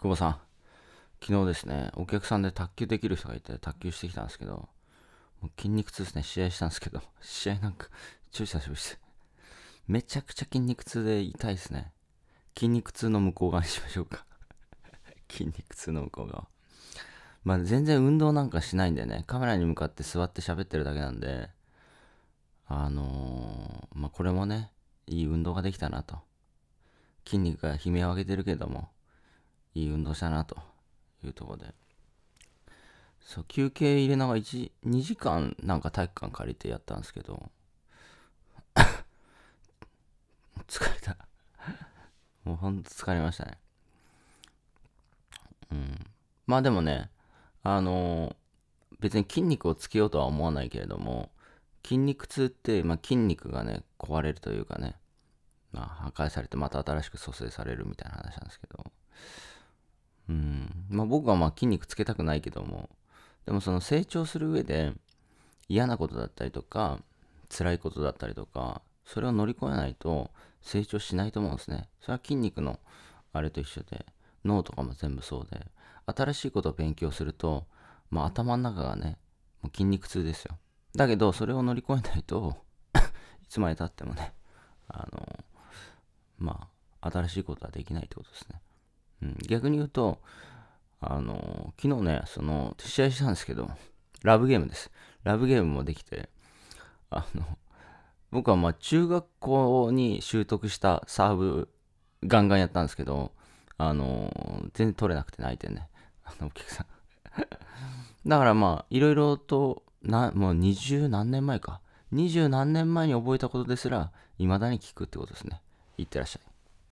久保さん、昨日ですね、お客さんで卓球できる人がいて、卓球してきたんですけど、もう筋肉痛ですね、試合したんですけど、試合なんか、注射しましためちゃくちゃ筋肉痛で痛いですね。筋肉痛の向こう側にしましょうか 筋肉痛の向こう側。まあ全然運動なんかしないんでね、カメラに向かって座って喋ってるだけなんで、あのー、まあこれもね、いい運動ができたなと。筋肉が悲鳴を上げてるけども、いい運動したなというところで。そう、休憩入れながら1、2時間なんか体育館借りてやったんですけど、疲れた。もうほんと疲れましたね。うん。まあでもね、あのー、別に筋肉をつけようとは思わないけれども、筋肉痛って、まあ、筋肉がね、壊れるというかね、まあ、破壊されてまた新しく蘇生されるみたいな話なんですけど、まあ、僕はまあ筋肉つけたくないけども、でもその成長する上で嫌なことだったりとか、辛いことだったりとか、それを乗り越えないと成長しないと思うんですね。それは筋肉のあれと一緒で、脳とかも全部そうで、新しいことを勉強すると、まあ、頭の中がね、もう筋肉痛ですよ。だけど、それを乗り越えないと いつまでたってもね、あの、まあ、新しいことはできないってことですね。うん、逆に言うと、あの、昨日ね、その、試合したんですけど、ラブゲームです。ラブゲームもできて、あの、僕はまあ中学校に習得したサーブガンガンやったんですけど、あの、全然取れなくて泣いてね、あのお客さん。だからまあ、いろいろと、な、もう二十何年前か。二十何年前に覚えたことですら、未だに聞くってことですね。いってらっしゃい。